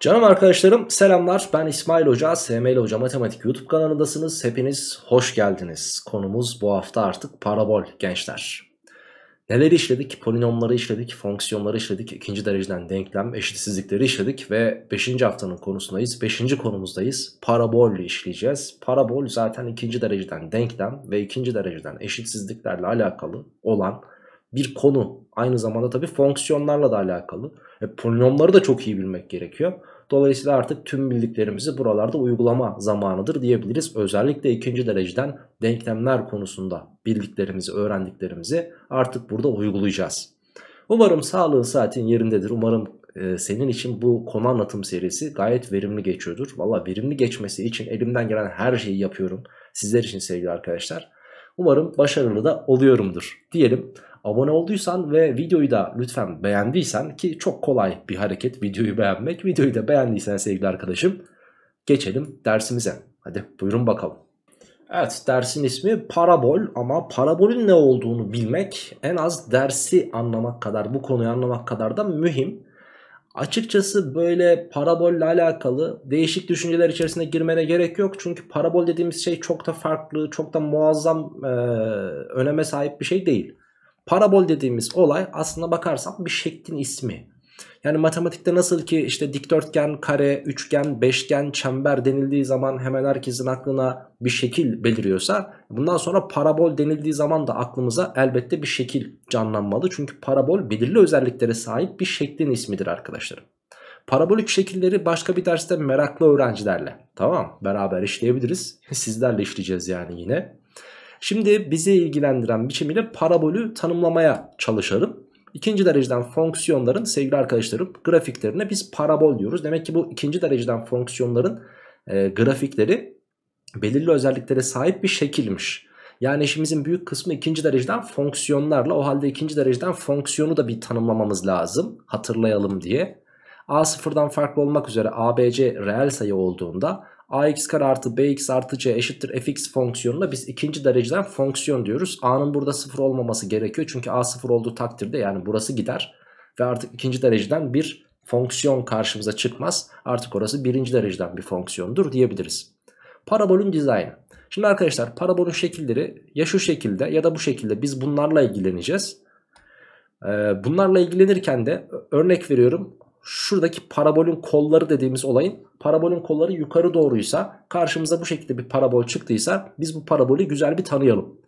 Canım arkadaşlarım selamlar ben İsmail Hoca, SML Hoca Matematik YouTube kanalındasınız. Hepiniz hoş geldiniz. Konumuz bu hafta artık parabol gençler. Neleri işledik? Polinomları işledik, fonksiyonları işledik, ikinci dereceden denklem, eşitsizlikleri işledik ve 5. haftanın konusundayız. 5. konumuzdayız. Parabol işleyeceğiz. Parabol zaten ikinci dereceden denklem ve ikinci dereceden eşitsizliklerle alakalı olan bir konu. Aynı zamanda tabii fonksiyonlarla da alakalı. E, polinomları da çok iyi bilmek gerekiyor. Dolayısıyla artık tüm bildiklerimizi buralarda uygulama zamanıdır diyebiliriz. Özellikle ikinci dereceden denklemler konusunda bildiklerimizi, öğrendiklerimizi artık burada uygulayacağız. Umarım sağlığın saatin yerindedir. Umarım e, senin için bu konu anlatım serisi gayet verimli geçiyordur. Valla verimli geçmesi için elimden gelen her şeyi yapıyorum. Sizler için sevgili arkadaşlar. Umarım başarılı da oluyorumdur diyelim. Abone olduysan ve videoyu da lütfen beğendiysen ki çok kolay bir hareket videoyu beğenmek. Videoyu da beğendiysen sevgili arkadaşım geçelim dersimize. Hadi buyurun bakalım. Evet dersin ismi parabol ama parabolün ne olduğunu bilmek en az dersi anlamak kadar bu konuyu anlamak kadar da mühim. Açıkçası böyle parabolle alakalı değişik düşünceler içerisine girmene gerek yok. Çünkü parabol dediğimiz şey çok da farklı, çok da muazzam e, öneme sahip bir şey değil. Parabol dediğimiz olay aslında bakarsan bir şeklin ismi. Yani matematikte nasıl ki işte dikdörtgen, kare, üçgen, beşgen, çember denildiği zaman hemen herkesin aklına bir şekil beliriyorsa bundan sonra parabol denildiği zaman da aklımıza elbette bir şekil canlanmalı. Çünkü parabol belirli özelliklere sahip bir şeklin ismidir arkadaşlarım. Parabolik şekilleri başka bir derste meraklı öğrencilerle tamam beraber işleyebiliriz. Sizlerle işleyeceğiz yani yine. Şimdi bizi ilgilendiren biçimiyle parabolü tanımlamaya çalışalım. İkinci dereceden fonksiyonların sevgili arkadaşlarım grafiklerine biz parabol diyoruz. Demek ki bu ikinci dereceden fonksiyonların e, grafikleri belirli özelliklere sahip bir şekilmiş. Yani işimizin büyük kısmı ikinci dereceden fonksiyonlarla o halde ikinci dereceden fonksiyonu da bir tanımlamamız lazım hatırlayalım diye. A sıfırdan farklı olmak üzere ABC reel sayı olduğunda ax kare artı bx artı c eşittir fx fonksiyonuna biz ikinci dereceden fonksiyon diyoruz. a'nın burada sıfır olmaması gerekiyor. Çünkü a sıfır olduğu takdirde yani burası gider. Ve artık ikinci dereceden bir fonksiyon karşımıza çıkmaz. Artık orası birinci dereceden bir fonksiyondur diyebiliriz. Parabolün dizaynı. Şimdi arkadaşlar parabolün şekilleri ya şu şekilde ya da bu şekilde biz bunlarla ilgileneceğiz. Ee, bunlarla ilgilenirken de örnek veriyorum şuradaki parabolün kolları dediğimiz olayın parabolün kolları yukarı doğruysa karşımıza bu şekilde bir parabol çıktıysa biz bu parabolü güzel bir tanıyalım.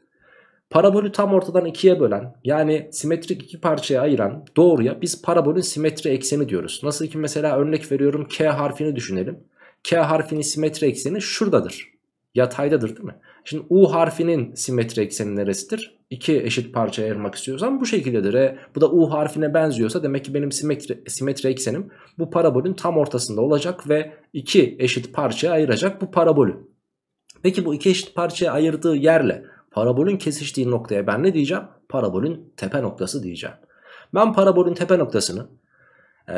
Parabolü tam ortadan ikiye bölen yani simetrik iki parçaya ayıran doğruya biz parabolün simetri ekseni diyoruz. Nasıl ki mesela örnek veriyorum K harfini düşünelim. K harfinin simetri ekseni şuradadır. Yataydadır değil mi? Şimdi U harfinin simetri ekseni neresidir? İki eşit parçaya ayırmak istiyorsam bu şekildedir. E, bu da U harfine benziyorsa demek ki benim simetri, simetri eksenim bu parabolün tam ortasında olacak ve iki eşit parçaya ayıracak bu parabolü. Peki bu iki eşit parçaya ayırdığı yerle parabolün kesiştiği noktaya ben ne diyeceğim? Parabolün tepe noktası diyeceğim. Ben parabolün tepe noktasını e,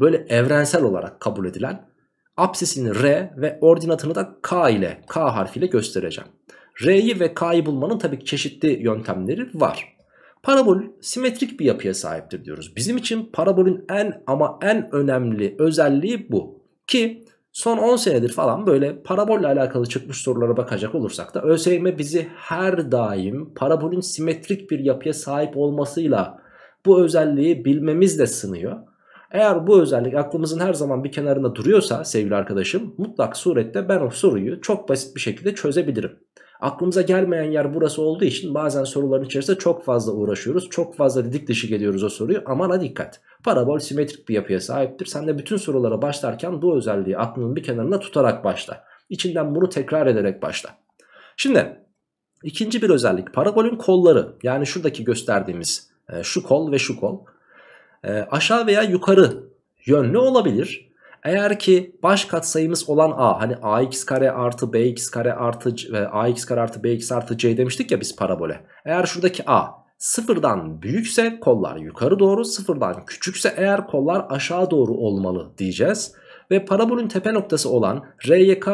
böyle evrensel olarak kabul edilen Absisini R ve ordinatını da K ile K harfiyle göstereceğim. R'yi ve K'yı bulmanın tabii çeşitli yöntemleri var. Parabol simetrik bir yapıya sahiptir diyoruz. Bizim için parabolün en ama en önemli özelliği bu. Ki son 10 senedir falan böyle parabolle alakalı çıkmış sorulara bakacak olursak da ÖSYM bizi her daim parabolün simetrik bir yapıya sahip olmasıyla bu özelliği bilmemizle sınıyor. Eğer bu özellik aklımızın her zaman bir kenarında duruyorsa sevgili arkadaşım mutlak surette ben o soruyu çok basit bir şekilde çözebilirim. Aklımıza gelmeyen yer burası olduğu için bazen soruların içerisinde çok fazla uğraşıyoruz. Çok fazla didik dişik ediyoruz o soruyu. Amana dikkat. Parabol simetrik bir yapıya sahiptir. Sen de bütün sorulara başlarken bu özelliği aklının bir kenarına tutarak başla. İçinden bunu tekrar ederek başla. Şimdi ikinci bir özellik parabolün kolları yani şuradaki gösterdiğimiz e, şu kol ve şu kol e, aşağı veya yukarı yönlü olabilir. Eğer ki baş katsayımız olan a hani ax kare artı bx kare artı e, ax kare artı bx artı c demiştik ya biz parabole. Eğer şuradaki a sıfırdan büyükse kollar yukarı doğru sıfırdan küçükse eğer kollar aşağı doğru olmalı diyeceğiz. Ve parabolün tepe noktası olan ryk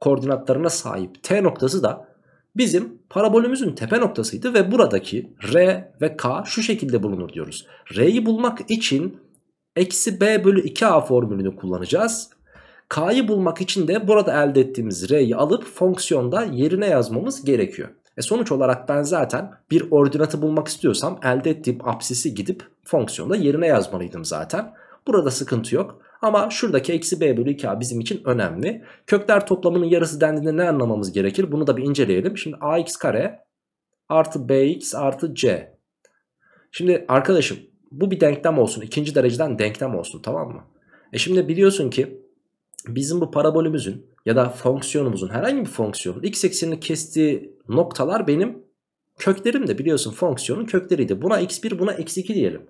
koordinatlarına sahip t noktası da bizim parabolümüzün tepe noktasıydı ve buradaki R ve K şu şekilde bulunur diyoruz. R'yi bulmak için eksi B bölü 2A formülünü kullanacağız. K'yı bulmak için de burada elde ettiğimiz R'yi alıp fonksiyonda yerine yazmamız gerekiyor. E sonuç olarak ben zaten bir ordinatı bulmak istiyorsam elde ettiğim apsisi gidip fonksiyonda yerine yazmalıydım zaten. Burada sıkıntı yok. Ama şuradaki eksi b bölü 2a bizim için önemli. Kökler toplamının yarısı dendiğinde ne anlamamız gerekir? Bunu da bir inceleyelim. Şimdi ax kare artı bx artı c. Şimdi arkadaşım bu bir denklem olsun. ikinci dereceden denklem olsun tamam mı? E şimdi biliyorsun ki bizim bu parabolümüzün ya da fonksiyonumuzun herhangi bir fonksiyonun x eksenini kestiği noktalar benim köklerim de biliyorsun fonksiyonun kökleriydi. Buna x1 buna x2 diyelim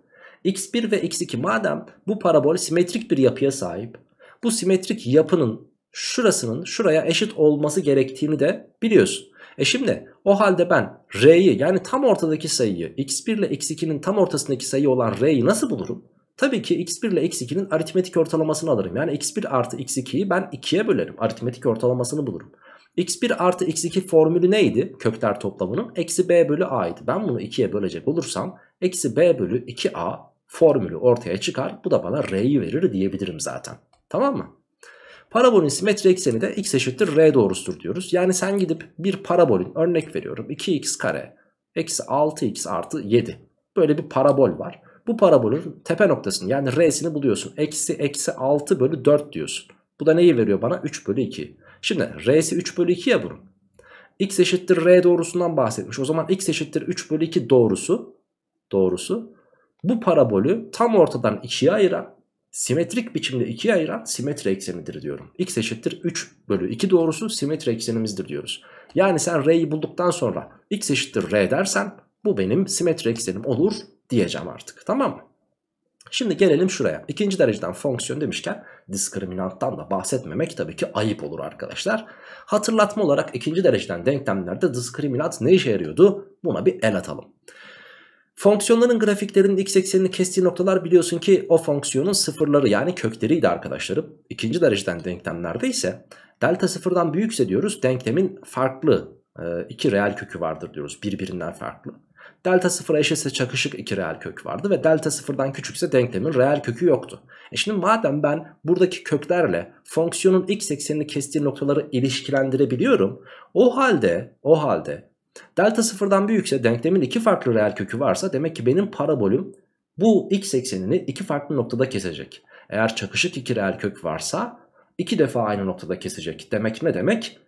x1 ve x2 madem bu parabol simetrik bir yapıya sahip. Bu simetrik yapının şurasının şuraya eşit olması gerektiğini de biliyorsun. E şimdi o halde ben r'yi yani tam ortadaki sayıyı x1 ile x2'nin tam ortasındaki sayı olan r'yi nasıl bulurum? Tabii ki x1 ile x2'nin aritmetik ortalamasını alırım. Yani x1 artı x2'yi ben 2'ye bölerim. Aritmetik ortalamasını bulurum. x1 artı x2 formülü neydi? Kökler toplamının. Eksi b bölü a idi. Ben bunu 2'ye bölecek olursam eksi b bölü 2a formülü ortaya çıkar. Bu da bana R'yi verir diyebilirim zaten. Tamam mı? Parabolün simetri ekseni de x eşittir r doğrusudur diyoruz. Yani sen gidip bir parabolün örnek veriyorum 2x kare eksi 6x artı 7 böyle bir parabol var. Bu parabolün tepe noktasını yani r'sini buluyorsun. Eksi eksi 6 bölü 4 diyorsun. Bu da neyi veriyor bana? 3 bölü 2. Şimdi r'si 3 bölü 2 ya bunun. x eşittir r doğrusundan bahsetmiş. O zaman x eşittir 3 bölü 2 doğrusu doğrusu bu parabolü tam ortadan ikiye ayıran simetrik biçimde ikiye ayıran simetri eksenidir diyorum. X eşittir 3 bölü 2 doğrusu simetri eksenimizdir diyoruz. Yani sen R'yi bulduktan sonra X eşittir R dersen bu benim simetri eksenim olur diyeceğim artık tamam mı? Şimdi gelelim şuraya. İkinci dereceden fonksiyon demişken diskriminanttan da bahsetmemek tabii ki ayıp olur arkadaşlar. Hatırlatma olarak ikinci dereceden denklemlerde diskriminant ne işe yarıyordu? Buna bir el atalım. Fonksiyonların grafiklerinin x eksenini kestiği noktalar biliyorsun ki o fonksiyonun sıfırları yani kökleriydi arkadaşlarım. İkinci dereceden denklemlerde ise delta sıfırdan büyükse diyoruz denklemin farklı e, iki reel kökü vardır diyoruz birbirinden farklı. Delta sıfıra eşitse çakışık iki reel kök vardı ve delta sıfırdan küçükse denklemin reel kökü yoktu. E şimdi madem ben buradaki köklerle fonksiyonun x eksenini kestiği noktaları ilişkilendirebiliyorum. O halde o halde Delta sıfırdan büyükse denklemin iki farklı reel kökü varsa demek ki benim parabolüm bu x eksenini iki farklı noktada kesecek. Eğer çakışık iki reel kök varsa iki defa aynı noktada kesecek. Demek ne demek?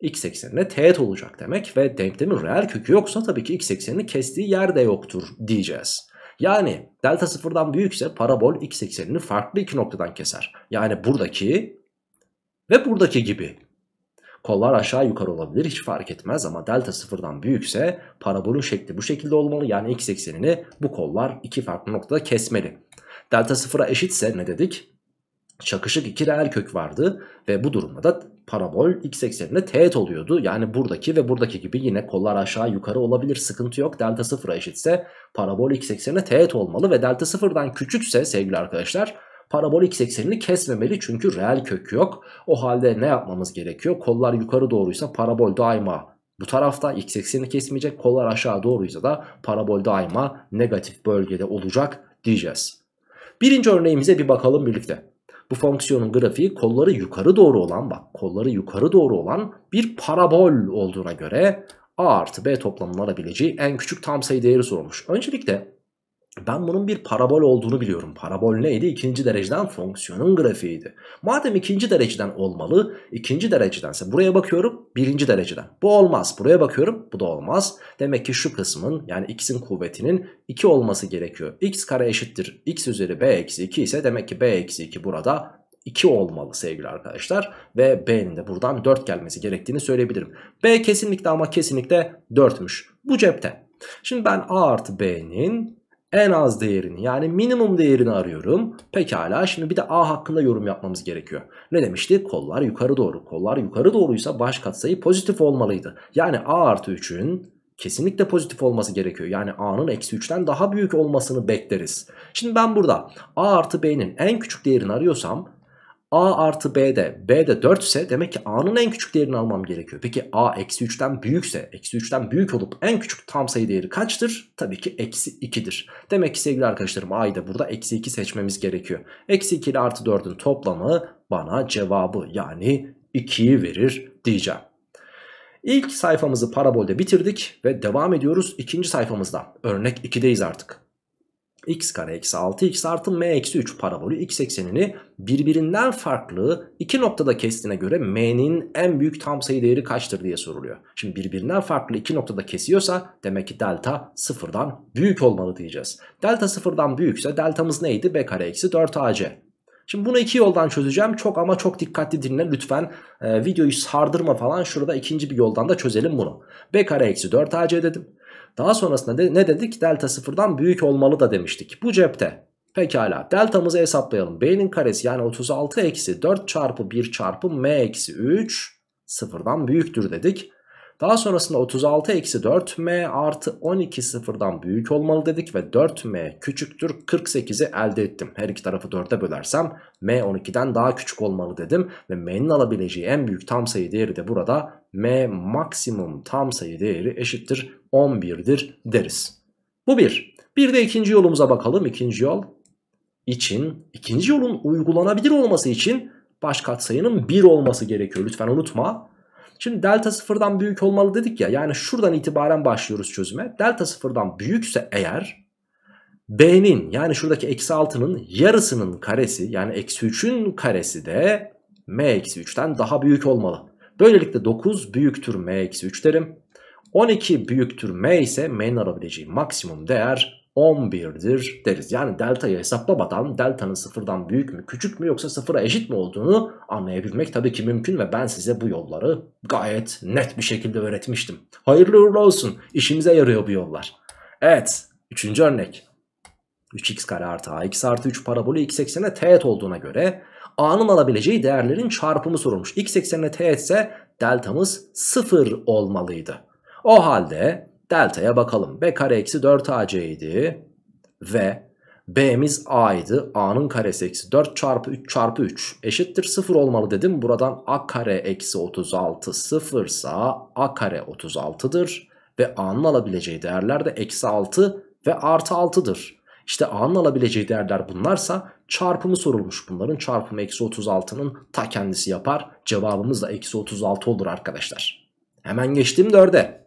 x eksenine teğet olacak demek ve denklemin reel kökü yoksa tabii ki x eksenini kestiği yerde yoktur diyeceğiz. Yani delta sıfırdan büyükse parabol x eksenini farklı iki noktadan keser. Yani buradaki ve buradaki gibi Kollar aşağı yukarı olabilir hiç fark etmez ama delta sıfırdan büyükse parabolün şekli bu şekilde olmalı. Yani x eksenini bu kollar iki farklı noktada kesmeli. Delta sıfıra eşitse ne dedik? Çakışık iki reel kök vardı ve bu durumda da parabol x eksenine teğet oluyordu. Yani buradaki ve buradaki gibi yine kollar aşağı yukarı olabilir sıkıntı yok. Delta sıfıra eşitse parabol x eksenine teğet olmalı ve delta sıfırdan küçükse sevgili arkadaşlar Parabol x eksenini kesmemeli çünkü reel kök yok. O halde ne yapmamız gerekiyor? Kollar yukarı doğruysa parabol daima bu tarafta x eksenini kesmeyecek. Kollar aşağı doğruysa da parabol daima negatif bölgede olacak diyeceğiz. Birinci örneğimize bir bakalım birlikte. Bu fonksiyonun grafiği kolları yukarı doğru olan bak kolları yukarı doğru olan bir parabol olduğuna göre a artı b toplamının alabileceği en küçük tam sayı değeri sorulmuş. Öncelikle ben bunun bir parabol olduğunu biliyorum. Parabol neydi? İkinci dereceden fonksiyonun grafiğiydi. Madem ikinci dereceden olmalı, ikinci derecedense buraya bakıyorum birinci dereceden. Bu olmaz. Buraya bakıyorum bu da olmaz. Demek ki şu kısmın yani x'in kuvvetinin 2 olması gerekiyor. x kare eşittir x üzeri b eksi 2 ise demek ki b eksi 2 burada 2 olmalı sevgili arkadaşlar. Ve B'nin de buradan 4 gelmesi gerektiğini söyleyebilirim. B kesinlikle ama kesinlikle 4'müş. Bu cepte. Şimdi ben A artı B'nin en az değerini yani minimum değerini arıyorum. Pekala şimdi bir de A hakkında yorum yapmamız gerekiyor. Ne demişti? Kollar yukarı doğru. Kollar yukarı doğruysa baş katsayı pozitif olmalıydı. Yani A artı 3'ün kesinlikle pozitif olması gerekiyor. Yani A'nın eksi 3'ten daha büyük olmasını bekleriz. Şimdi ben burada A artı B'nin en küçük değerini arıyorsam A artı b'de, b'de B 4 ise demek ki A'nın en küçük değerini almam gerekiyor. Peki A eksi 3'ten büyükse eksi 3'ten büyük olup en küçük tam sayı değeri kaçtır? Tabii ki eksi 2'dir. Demek ki sevgili arkadaşlarım A'yı da burada eksi 2 seçmemiz gerekiyor. Eksi 2 ile artı 4'ün toplamı bana cevabı yani 2'yi verir diyeceğim. İlk sayfamızı parabolde bitirdik ve devam ediyoruz ikinci sayfamızda. Örnek 2'deyiz artık x kare eksi 6x artı m eksi 3 parabolü x eksenini birbirinden farklı iki noktada kestiğine göre m'nin en büyük tam sayı değeri kaçtır diye soruluyor. Şimdi birbirinden farklı iki noktada kesiyorsa demek ki delta sıfırdan büyük olmalı diyeceğiz. Delta sıfırdan büyükse deltamız neydi? b kare eksi 4ac. Şimdi bunu iki yoldan çözeceğim. Çok ama çok dikkatli dinle lütfen. E, videoyu sardırma falan. Şurada ikinci bir yoldan da çözelim bunu. b kare eksi 4ac dedim. Daha sonrasında ne dedik? Delta sıfırdan büyük olmalı da demiştik. Bu cepte. Pekala deltamızı hesaplayalım. B'nin karesi yani 36 eksi 4 çarpı 1 çarpı m eksi 3 sıfırdan büyüktür dedik. Daha sonrasında 36 eksi 4m artı 12 sıfırdan büyük olmalı dedik ve 4m küçüktür 48'i elde ettim. Her iki tarafı 4'e bölersem m 12'den daha küçük olmalı dedim. Ve m'nin alabileceği en büyük tam sayı değeri de burada m maksimum tam sayı değeri eşittir 11'dir deriz. Bu bir. Bir de ikinci yolumuza bakalım. İkinci yol için ikinci yolun uygulanabilir olması için baş katsayının 1 olması gerekiyor. Lütfen unutma. Şimdi delta sıfırdan büyük olmalı dedik ya. Yani şuradan itibaren başlıyoruz çözüme. Delta sıfırdan büyükse eğer b'nin yani şuradaki eksi 6'nın yarısının karesi yani eksi 3'ün karesi de m eksi 3'ten daha büyük olmalı. Böylelikle 9 büyüktür m eksi 3 derim. 12 büyüktür m ise m'nin alabileceği maksimum değer 11'dir deriz. Yani delta'yı hesaplamadan delta'nın sıfırdan büyük mü küçük mü yoksa sıfıra eşit mi olduğunu anlayabilmek tabii ki mümkün ve ben size bu yolları gayet net bir şekilde öğretmiştim. Hayırlı uğurlu olsun işimize yarıyor bu yollar. Evet üçüncü örnek 3x kare artı ax artı 3 parabolü x eksenine teğet olduğuna göre a'nın alabileceği değerlerin çarpımı sorulmuş. x eksenine teğetse deltamız 0 olmalıydı. O halde Delta'ya bakalım. B kare eksi 4AC idi. Ve B'miz A'ydı. A'nın karesi eksi 4 çarpı 3 çarpı 3 eşittir 0 olmalı dedim. Buradan A kare eksi 36 0 sa A kare 36'dır. Ve A'nın alabileceği değerler de eksi 6 ve artı 6'dır. İşte A'nın alabileceği değerler bunlarsa çarpımı sorulmuş bunların. Çarpımı eksi 36'nın ta kendisi yapar. Cevabımız da eksi 36 olur arkadaşlar. Hemen geçtim 4'e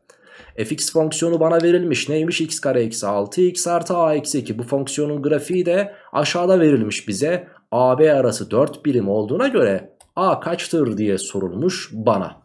fx fonksiyonu bana verilmiş. Neymiş? x kare eksi 6 x artı a eksi 2. Bu fonksiyonun grafiği de aşağıda verilmiş bize. AB arası 4 birim olduğuna göre a kaçtır diye sorulmuş bana.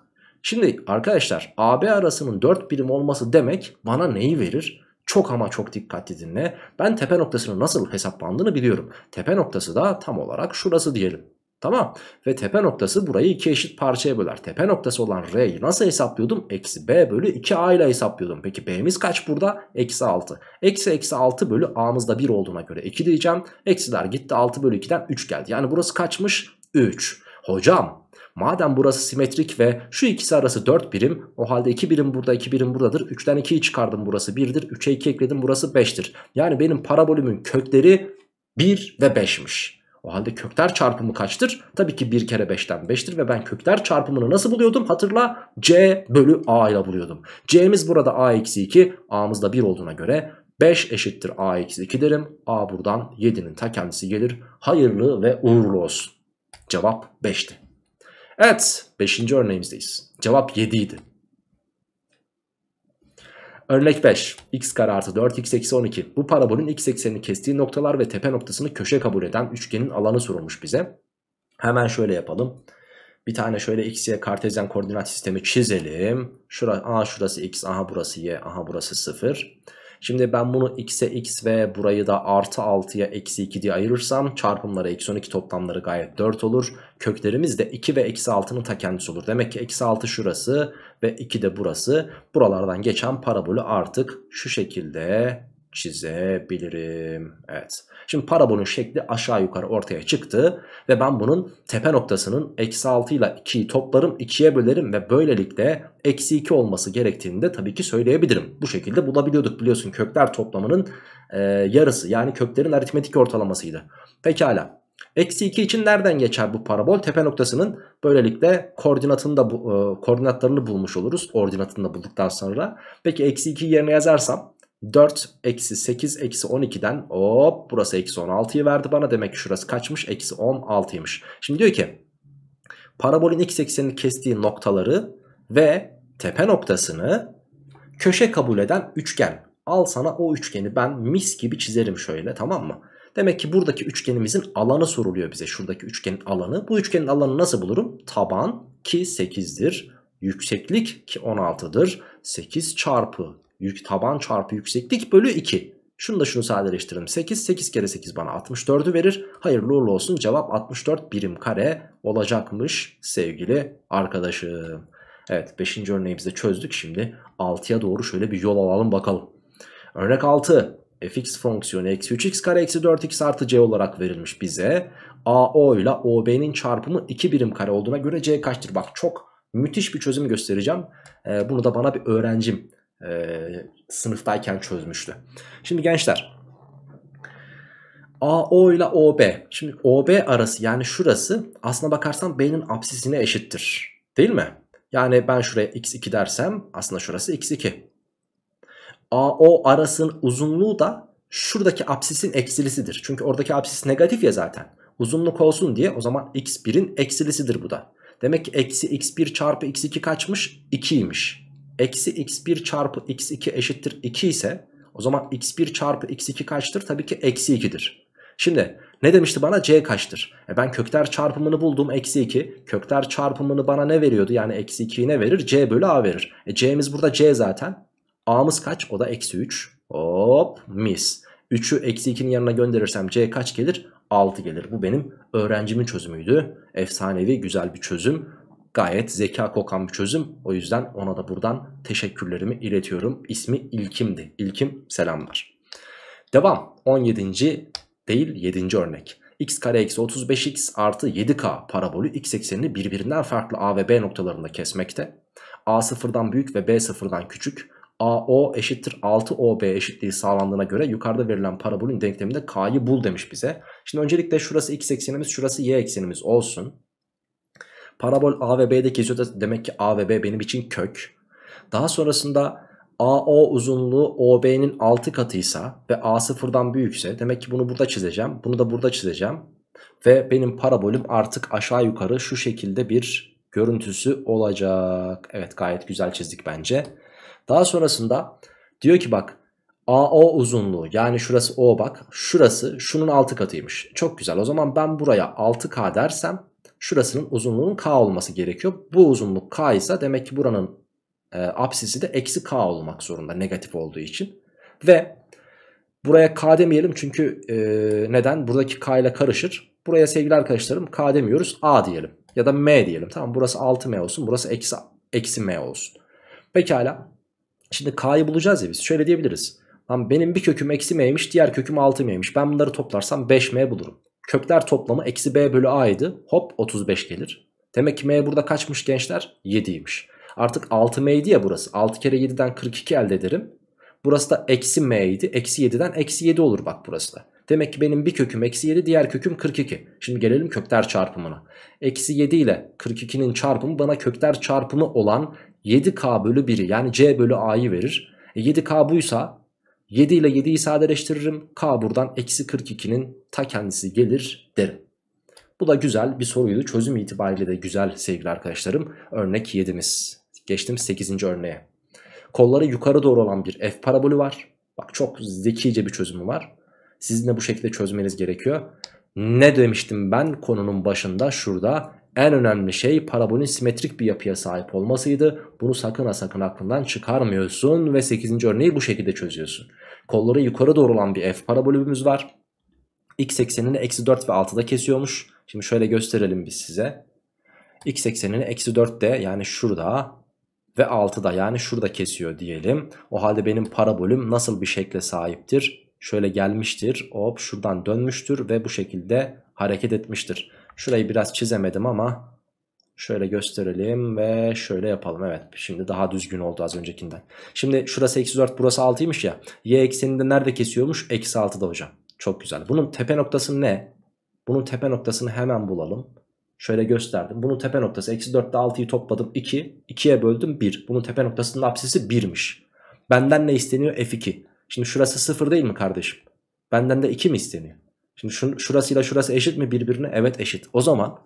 Şimdi arkadaşlar AB arasının 4 birim olması demek bana neyi verir? Çok ama çok dikkatli dinle. Ben tepe noktasının nasıl hesaplandığını biliyorum. Tepe noktası da tam olarak şurası diyelim. Tamam ve tepe noktası burayı iki eşit parçaya böler. Tepe noktası olan R'yi nasıl hesaplıyordum? Eksi B bölü 2A ile hesaplıyordum. Peki B'miz kaç burada? Eksi 6. Eksi eksi 6 bölü A'mız da 1 olduğuna göre 2 diyeceğim. Eksiler gitti 6 bölü 2'den 3 geldi. Yani burası kaçmış? 3. Hocam madem burası simetrik ve şu ikisi arası 4 birim o halde 2 birim burada 2 birim buradadır. 3'ten 2'yi çıkardım burası 1'dir. 3'e 2 ekledim burası 5'tir. Yani benim parabolümün kökleri 1 ve 5'miş. O halde kökler çarpımı kaçtır? Tabii ki 1 kere 5'ten 5'tir ve ben kökler çarpımını nasıl buluyordum? Hatırla C bölü A ile buluyordum. C'miz burada A eksi 2, A'mız da 1 olduğuna göre 5 eşittir A eksi 2 derim. A buradan 7'nin ta kendisi gelir. Hayırlı ve uğurlu olsun. Cevap 5'ti. Evet 5. örneğimizdeyiz. Cevap 7 idi. Örnek 5. x kare artı 4 x eksi 12. Bu parabolün x eksenini kestiği noktalar ve tepe noktasını köşe kabul eden üçgenin alanı sorulmuş bize. Hemen şöyle yapalım. Bir tane şöyle x'ye kartezyen koordinat sistemi çizelim. Şura, aha şurası x, aha burası y, aha burası 0. Şimdi ben bunu x'e x ve burayı da artı 6'ya eksi 2 diye ayırırsam çarpımları eksi 12 toplamları gayet 4 olur. Köklerimiz de 2 ve eksi 6'nın ta kendisi olur. Demek ki eksi 6 şurası ve 2 de burası. Buralardan geçen parabolü artık şu şekilde çizebilirim. Evet. Şimdi parabolün şekli aşağı yukarı ortaya çıktı. Ve ben bunun tepe noktasının eksi 6 ile 2'yi toplarım 2'ye bölerim ve böylelikle eksi 2 olması gerektiğini de tabii ki söyleyebilirim. Bu şekilde bulabiliyorduk biliyorsun kökler toplamının e, yarısı yani köklerin aritmetik ortalamasıydı. Pekala. Eksi 2 için nereden geçer bu parabol? Tepe noktasının böylelikle koordinatını da, e, koordinatlarını bulmuş oluruz. Ordinatını da bulduktan sonra. Peki eksi 2 yerine yazarsam 4 eksi 8 eksi 12'den hop burası eksi 16'yı verdi bana. Demek ki şurası kaçmış? Eksi 16'ymış. Şimdi diyor ki parabolün x eksenini kestiği noktaları ve tepe noktasını köşe kabul eden üçgen. Al sana o üçgeni ben mis gibi çizerim şöyle tamam mı? Demek ki buradaki üçgenimizin alanı soruluyor bize. Şuradaki üçgenin alanı. Bu üçgenin alanı nasıl bulurum? Taban ki 8'dir. Yükseklik ki 16'dır. 8 çarpı Yük taban çarpı yükseklik bölü 2. Şunu da şunu sadeleştirelim. 8. 8 kere 8 bana 64'ü verir. Hayırlı uğurlu olsun. Cevap 64 birim kare olacakmış sevgili arkadaşım. Evet 5. örneğimizde çözdük. Şimdi 6'ya doğru şöyle bir yol alalım bakalım. Örnek 6. fx fonksiyonu eksi 3x kare eksi 4x artı c olarak verilmiş bize. AO ile OB'nin çarpımı 2 birim kare olduğuna göre c kaçtır? Bak çok müthiş bir çözüm göstereceğim. Ee, bunu da bana bir öğrencim e, sınıftayken çözmüştü. Şimdi gençler AO ile OB. Şimdi OB arası yani şurası aslına bakarsan B'nin apsisine eşittir. Değil mi? Yani ben şuraya x2 dersem aslında şurası x2. AO arasının uzunluğu da şuradaki apsisin eksilisidir. Çünkü oradaki apsis negatif ya zaten. Uzunluk olsun diye o zaman x1'in eksilisidir bu da. Demek ki eksi x1 çarpı x2 kaçmış? 2'ymiş eksi x1 çarpı x2 eşittir 2 ise o zaman x1 çarpı x2 kaçtır? Tabii ki eksi 2'dir. Şimdi ne demişti bana? c kaçtır? E ben kökler çarpımını buldum eksi 2. Kökler çarpımını bana ne veriyordu? Yani eksi 2'yi ne verir? c bölü a verir. E c'miz burada c zaten. a'mız kaç? O da eksi 3. Hop mis. 3'ü eksi 2'nin yanına gönderirsem c kaç gelir? 6 gelir. Bu benim öğrencimin çözümüydü. Efsanevi güzel bir çözüm gayet zeka kokan bir çözüm. O yüzden ona da buradan teşekkürlerimi iletiyorum. İsmi İlkim'di. İlkim selamlar. Devam. 17. değil 7. örnek. x kare eksi 35x artı 7k parabolü x eksenini birbirinden farklı a ve b noktalarında kesmekte. a sıfırdan büyük ve b sıfırdan küçük. AO eşittir 6OB eşitliği sağlandığına göre yukarıda verilen parabolün denkleminde K'yı bul demiş bize. Şimdi öncelikle şurası x eksenimiz şurası y eksenimiz olsun. Parabol A ve B'de geziyor demek ki A ve B benim için kök. Daha sonrasında AO uzunluğu OB'nin 6 katıysa ve A sıfırdan büyükse demek ki bunu burada çizeceğim. Bunu da burada çizeceğim. Ve benim parabolüm artık aşağı yukarı şu şekilde bir görüntüsü olacak. Evet gayet güzel çizdik bence. Daha sonrasında diyor ki bak AO uzunluğu yani şurası O bak şurası şunun 6 katıymış. Çok güzel o zaman ben buraya 6K dersem Şurasının uzunluğunun k olması gerekiyor. Bu uzunluk k ise demek ki buranın e, apsisi de eksi k olmak zorunda negatif olduğu için. Ve buraya k demeyelim çünkü e, neden? Buradaki k ile karışır. Buraya sevgili arkadaşlarım k demiyoruz a diyelim ya da m diyelim. Tamam burası 6m olsun burası eksi, eksi m olsun. Pekala şimdi k'yı bulacağız ya biz şöyle diyebiliriz. Lan benim bir köküm eksi m'ymiş diğer köküm 6m'ymiş ben bunları toplarsam 5m bulurum. Kökler toplamı eksi b bölü a idi, Hop 35 gelir. Demek ki m burada kaçmış gençler? 7'ymiş. Artık 6m'ydi ya burası. 6 kere 7'den 42 elde ederim. Burası da eksi idi, Eksi 7'den eksi 7 olur bak burası da. Demek ki benim bir köküm eksi 7 diğer köküm 42. Şimdi gelelim kökler çarpımına. Eksi 7 ile 42'nin çarpımı bana kökler çarpımı olan 7k bölü 1'i yani c bölü a'yı verir. E 7k buysa 7 ile 7'yi sadeleştiririm. K buradan eksi 42'nin ta kendisi gelir derim. Bu da güzel bir soruydu. Çözüm itibariyle de güzel sevgili arkadaşlarım. Örnek 7'miz. Geçtim 8. örneğe. Kolları yukarı doğru olan bir F parabolü var. Bak çok zekice bir çözümü var. Sizin de bu şekilde çözmeniz gerekiyor. Ne demiştim ben konunun başında şurada en önemli şey parabolün simetrik bir yapıya sahip olmasıydı. Bunu sakın ha sakın aklından çıkarmıyorsun ve 8. örneği bu şekilde çözüyorsun. Kolları yukarı doğru olan bir f parabolümüz var. x eksenini eksi 4 ve 6'da kesiyormuş. Şimdi şöyle gösterelim biz size. x eksenini eksi 4'te yani şurada ve 6'da yani şurada kesiyor diyelim. O halde benim parabolüm nasıl bir şekle sahiptir? Şöyle gelmiştir hop şuradan dönmüştür ve bu şekilde hareket etmiştir. Şurayı biraz çizemedim ama şöyle gösterelim ve şöyle yapalım. Evet şimdi daha düzgün oldu az öncekinden. Şimdi şurası eksi 4 burası 6'ymış ya. Y ekseninde nerede kesiyormuş? Eksi 6'da hocam. Çok güzel. Bunun tepe noktası ne? Bunun tepe noktasını hemen bulalım. Şöyle gösterdim. Bunun tepe noktası eksi 4'te 6'yı topladım 2. 2'ye böldüm 1. Bunun tepe noktasının apsisi 1'miş. Benden ne isteniyor? F2. Şimdi şurası 0 değil mi kardeşim? Benden de 2 mi isteniyor? Şimdi şun, şurasıyla şurası eşit mi birbirine? Evet eşit. O zaman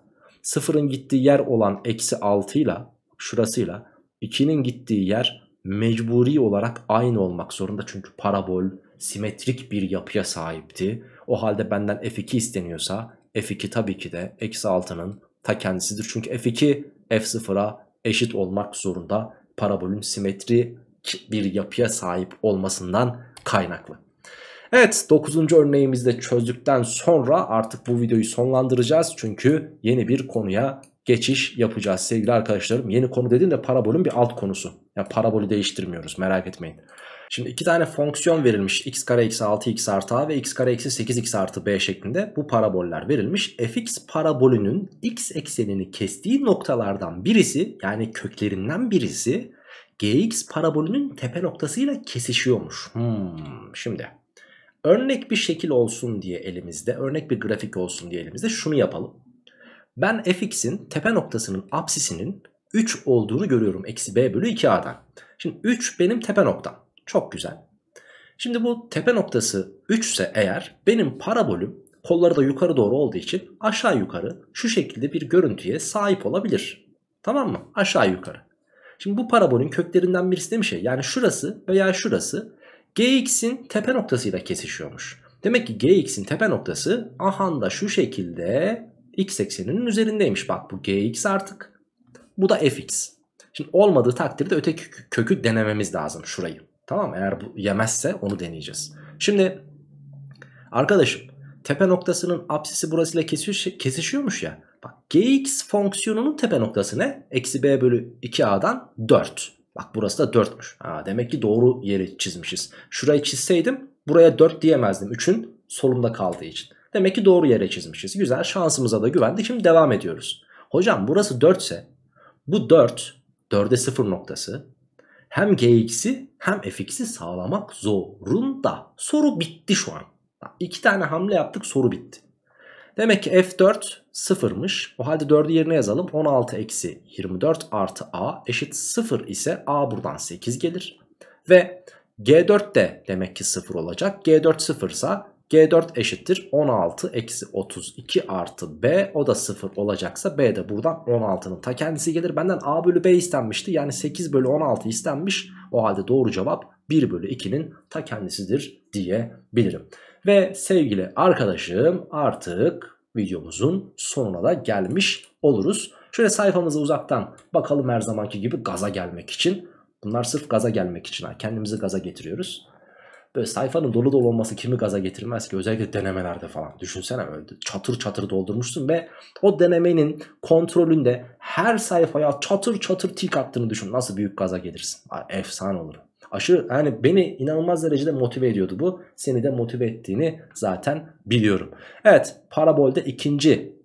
sıfırın gittiği yer olan eksi 6 ile şurasıyla 2'nin gittiği yer mecburi olarak aynı olmak zorunda. Çünkü parabol simetrik bir yapıya sahipti. O halde benden f2 isteniyorsa f2 tabii ki de eksi 6'nın ta kendisidir. Çünkü f2 f0'a eşit olmak zorunda parabolün simetrik bir yapıya sahip olmasından kaynaklı. Evet 9. örneğimizde çözdükten sonra artık bu videoyu sonlandıracağız. Çünkü yeni bir konuya geçiş yapacağız sevgili arkadaşlarım. Yeni konu dediğim de parabolün bir alt konusu. Ya yani parabolü değiştirmiyoruz merak etmeyin. Şimdi iki tane fonksiyon verilmiş x kare eksi 6 x artı a ve x kare eksi 8 x artı b şeklinde bu paraboller verilmiş. fx parabolünün x eksenini kestiği noktalardan birisi yani köklerinden birisi gx parabolünün tepe noktasıyla kesişiyormuş. Hmm, şimdi örnek bir şekil olsun diye elimizde, örnek bir grafik olsun diye elimizde şunu yapalım. Ben fx'in tepe noktasının apsisinin 3 olduğunu görüyorum. Eksi b bölü 2a'dan. Şimdi 3 benim tepe noktam. Çok güzel. Şimdi bu tepe noktası 3 ise eğer benim parabolüm kolları da yukarı doğru olduğu için aşağı yukarı şu şekilde bir görüntüye sahip olabilir. Tamam mı? Aşağı yukarı. Şimdi bu parabolün köklerinden birisi demiş şey. ya yani şurası veya şurası Gx'in tepe noktasıyla kesişiyormuş. Demek ki Gx'in tepe noktası ahanda şu şekilde x ekseninin üzerindeymiş. Bak bu Gx artık. Bu da fx. Şimdi olmadığı takdirde öteki kökü denememiz lazım şurayı. Tamam eğer bu yemezse onu deneyeceğiz. Şimdi arkadaşım tepe noktasının apsisi burasıyla kesiş kesişiyormuş ya. Bak gx fonksiyonunun tepe noktası ne? Eksi b bölü 2a'dan 4. Bak burası da 4'müş. Ha, demek ki doğru yeri çizmişiz. Şurayı çizseydim buraya 4 diyemezdim. 3'ün solunda kaldığı için. Demek ki doğru yere çizmişiz. Güzel şansımıza da güvendik. Şimdi devam ediyoruz. Hocam burası 4 ise bu 4 4'e 0 noktası hem gx'i hem fx'i sağlamak zorunda. Soru bitti şu an. İki tane hamle yaptık soru bitti. Demek ki F4 sıfırmış. O halde 4'ü yerine yazalım. 16 eksi 24 artı A eşit 0 ise A buradan 8 gelir. Ve G4 de demek ki 0 olacak. G4 sıfırsa G4 eşittir 16 eksi 32 artı B o da 0 olacaksa B de buradan 16'nın ta kendisi gelir. Benden A bölü B istenmişti yani 8 bölü 16 istenmiş o halde doğru cevap 1 bölü 2'nin ta kendisidir diyebilirim. Ve sevgili arkadaşım artık videomuzun sonuna da gelmiş oluruz. Şöyle sayfamızı uzaktan bakalım her zamanki gibi gaza gelmek için. Bunlar sırf gaza gelmek için. kendimizi gaza getiriyoruz. Böyle sayfanın dolu dolu olması kimi gaza getirmez ki özellikle denemelerde falan. Düşünsene böyle çatır çatır doldurmuşsun ve o denemenin kontrolünde her sayfaya çatır çatır tik attığını düşün. Nasıl büyük gaza gelirsin. Efsane olur. Aşırı hani beni inanılmaz derecede motive ediyordu bu. Seni de motive ettiğini zaten biliyorum. Evet parabolde ikinci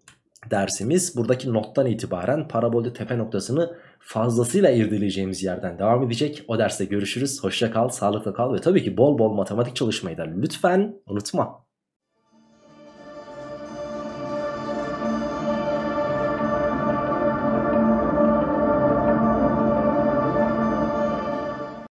dersimiz buradaki nottan itibaren parabolde tepe noktasını fazlasıyla irdeleyeceğimiz yerden devam edecek. O derste görüşürüz. Hoşça kal, sağlıkla kal ve tabii ki bol bol matematik çalışmayı da lütfen unutma.